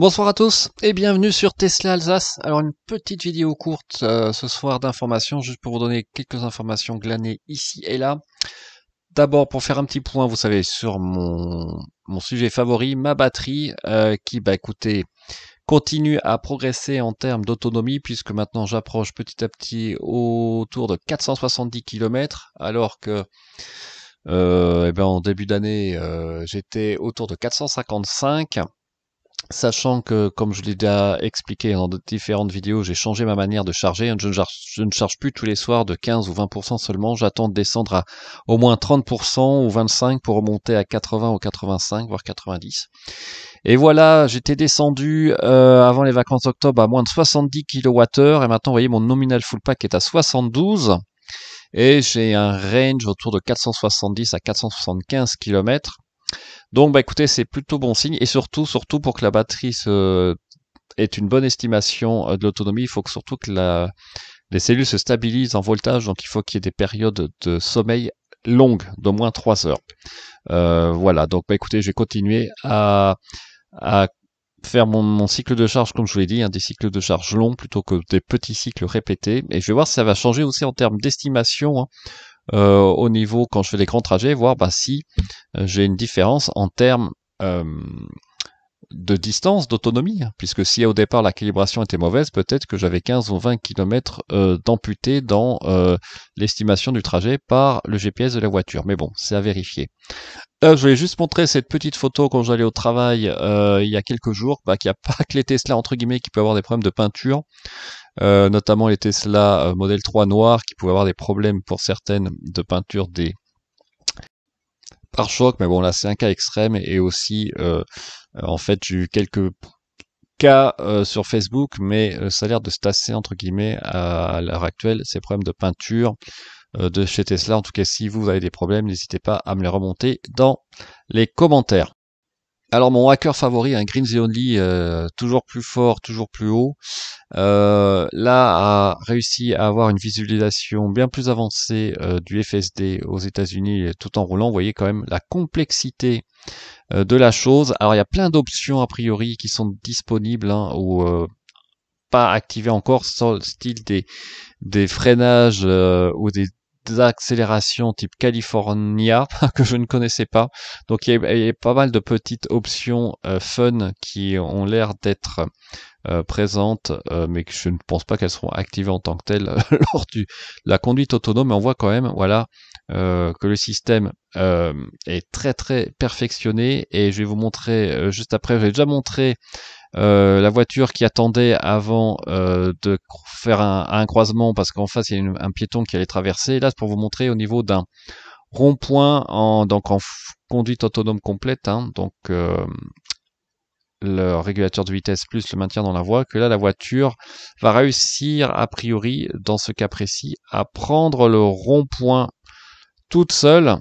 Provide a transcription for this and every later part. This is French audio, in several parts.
Bonsoir à tous et bienvenue sur Tesla Alsace. Alors une petite vidéo courte euh, ce soir d'informations, juste pour vous donner quelques informations glanées ici et là. D'abord pour faire un petit point, vous savez, sur mon, sujet favori, ma batterie, euh, qui, bah écoutez, continue à progresser en termes d'autonomie, puisque maintenant j'approche petit à petit autour de 470 km, alors que euh, eh ben, en début d'année j'étais autour de 455 Sachant que, comme je l'ai déjà expliqué dans différentes vidéos, j'ai changé ma manière de charger. Je ne, charge, plus tous les soirs de 15 ou 20% seulement. J'attends de descendre à au moins 30% ou 25% pour remonter à 80 ou 85, voire 90. Et voilà, j'étais descendu euh, avant les vacances d'octobre à moins de 70 kWh. Et maintenant, vous voyez, mon nominal full pack est à 72 et j'ai un range autour de 470 à 475 km. Donc, bah, écoutez, c'est plutôt bon signe. Et surtout, surtout pour que la batterie se... ait une bonne estimation euh, de l'autonomie, il faut que, surtout que la... les cellules se stabilisent en voltage. Donc, il faut qu'il y ait des périodes de sommeil longues, d'au moins 3 heures. Euh, voilà. Donc, bah, écoutez, je vais continuer à, à faire mon, cycle de charge, comme je vous l'ai dit, hein, des cycles de charge longs plutôt que des petits cycles répétés. Et je vais voir si ça va changer aussi en termes d'estimation. Hein, euh, au niveau quand je fais des grands trajets, voir bah, si euh, j'ai une différence en termes euh, de distance, d'autonomie, hein, puisque si au départ la calibration était mauvaise, peut-être que j'avais 15 ou 20 km euh, d'amputé dans euh, l'estimation du trajet par le GPS de la voiture. Mais bon, c'est à vérifier. Euh, je voulais juste montrer cette petite photo quand j'allais au travail il y a quelques jours, bah, qu'il n'y a pas que les Tesla, entre guillemets, qui peuvent avoir des problèmes de peinture. notamment les Tesla modèle 3 noir qui pouvaient avoir des problèmes pour certaines de peinture des par choc, mais bon là c'est un cas extrême et aussi euh, euh, en fait j'ai eu quelques cas euh, sur Facebook, mais ça a l'air de se tasser entre guillemets à l'heure actuelle ces problèmes de peinture de chez Tesla. En tout cas, si vous avez des problèmes, n'hésitez pas à me les remonter dans les commentaires alors mon hacker favori, un Green the Only, euh, toujours plus fort, toujours plus haut, euh, là a réussi à avoir une visualisation bien plus avancée euh, du FSD aux États-Unis tout en roulant. Vous voyez quand même la complexité de la chose. Alors il y a plein d'options a priori qui sont disponibles hein, ou pas activées encore, style des, des freinages ou des accélérations type California que je ne connaissais pas. Donc il y, a, pas mal de petites options euh, fun qui ont l'air d'être euh, présentes, euh, mais que je ne pense pas qu'elles seront activées en tant que telles lors de la conduite autonome. Mais on voit quand même, voilà, que le système est très très perfectionné. Et je vais vous montrer juste après. J'ai déjà montré euh, la voiture qui attendait avant euh, de faire un, croisement parce qu'en face il y a un piéton qui allait traverser. Là, c'est pour vous montrer au niveau d'un rond-point en donc en conduite autonome complète, hein. donc euh, le régulateur de vitesse plus le maintien dans la voie, que là la voiture va réussir a priori dans ce cas précis à prendre le rond-point toute seule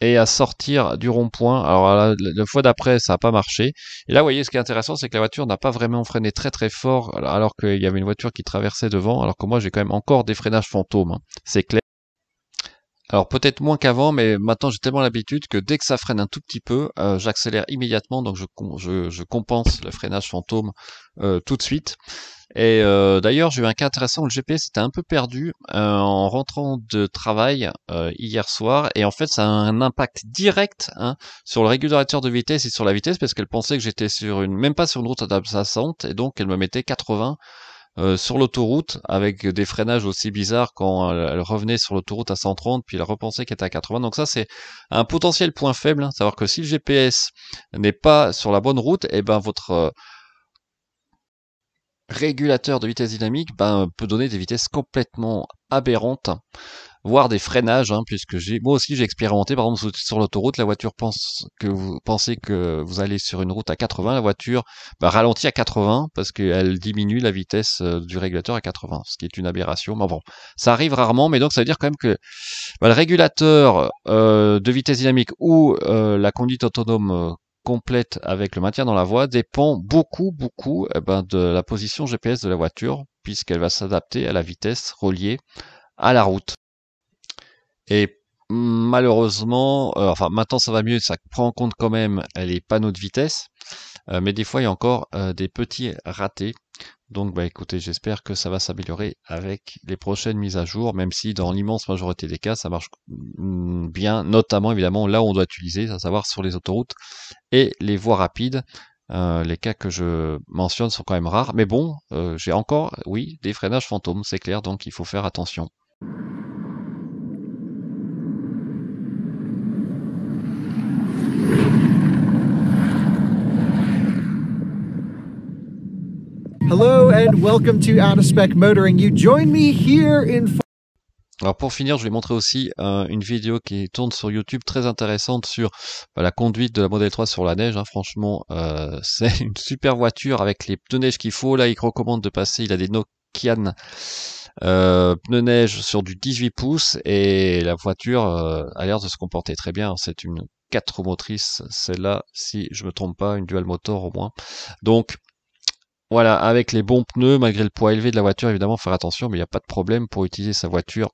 et à sortir du rond-point. Alors la, fois d'après, ça n'a pas marché. Et là, vous voyez, ce qui est intéressant, c'est que la voiture n'a pas vraiment freiné très très fort, alors qu'il y avait une voiture qui traversait devant, alors que moi, j'ai quand même encore des freinages fantômes. Hein. C'est clair. Alors peut-être moins qu'avant, mais maintenant j'ai tellement l'habitude que dès que ça freine un tout petit peu, euh, j'accélère immédiatement, donc je, je, compense le freinage fantôme euh, tout de suite. Et euh, d'ailleurs j'ai eu un cas intéressant où le GPS était un peu perdu en rentrant de travail hier soir, et en fait ça a un impact direct hein, sur le régulateur de vitesse et sur la vitesse, parce qu'elle pensait que j'étais sur une, même pas sur une route 60, et donc elle me mettait 80 euh, sur l'autoroute avec des freinages aussi bizarres quand euh, elle revenait sur l'autoroute à 130 puis elle repensait qu'elle était à 80. Donc ça c'est un potentiel point faible, hein. savoir que si le GPS n'est pas sur la bonne route, et eh ben votre euh, régulateur de vitesse dynamique ben, peut donner des vitesses complètement aberrantes voire des freinages, hein, puisque j'ai, moi aussi j'ai expérimenté, par exemple sur l'autoroute, la voiture pense que vous pensez que vous allez sur une route à 80, la voiture bah, ralentit à 80 parce qu'elle diminue la vitesse euh, du régulateur à 80, ce qui est une aberration. Mais bon, ça arrive rarement, mais donc ça veut dire quand même que bah, le régulateur euh, de vitesse dynamique ou euh, la conduite autonome complète avec le maintien dans la voie dépend beaucoup, beaucoup eh ben, de la position GPS de la voiture, puisqu'elle va s'adapter à la vitesse reliée à la route. Et malheureusement, euh, enfin maintenant ça va mieux, ça prend en compte quand même les panneaux de vitesse, euh, mais des fois il y a encore euh, des petits ratés. Donc bah écoutez, j'espère que ça va s'améliorer avec les prochaines mises à jour, même si dans l'immense majorité des cas ça marche mm, bien, notamment évidemment là où on doit utiliser, à savoir sur les autoroutes et les voies rapides. les cas que je mentionne sont quand même rares, mais bon, j'ai encore, oui, des freinages fantômes, c'est clair, donc il faut faire attention. welcome Out Motoring. You join me here in. Alors pour finir, je vais montrer aussi euh, une vidéo qui tourne sur YouTube très intéressante sur bah, la conduite de la Model 3 sur la neige. Hein. Franchement, euh, c'est une super voiture avec les pneus neige qu'il faut. Là, il recommande de passer. Il a des Nokian euh, pneus neige sur du 18 pouces et la voiture a l'air de se comporter très bien. Hein. C'est une 4 roues motrices, celle-là, si je me trompe pas, une dual motor au moins. Donc voilà, avec les bons pneus, malgré le poids élevé de la voiture, évidemment, faire attention, mais il n'y a pas de problème pour utiliser sa voiture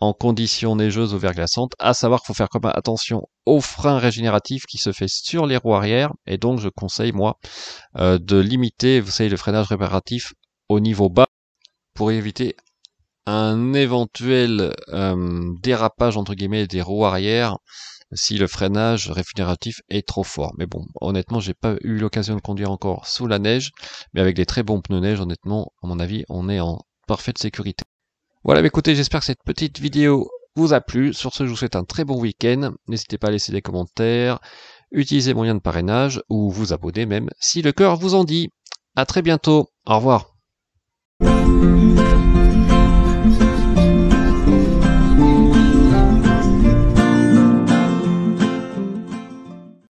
en conditions neigeuses ou verglaçantes, à savoir qu'il faut faire attention au frein régénératif qui se fait sur les roues arrière, et donc je conseille moi euh, de limiter, vous savez, le freinage réparatif au niveau bas pour éviter un éventuel euh, dérapage entre guillemets des roues arrière si le freinage réfrigératif est trop fort. Mais bon, honnêtement, j'ai pas eu l'occasion de conduire encore sous la neige, mais avec des très bons pneus neige, honnêtement, à mon avis, on est en parfaite sécurité. Voilà, mais bah, écoutez, j'espère que cette petite vidéo vous a plu. Sur ce, je vous souhaite un très bon week-end. N'hésitez pas à laisser des commentaires, utiliser lien de parrainage ou vous abonner même si le cœur vous en dit. À très bientôt. Au revoir.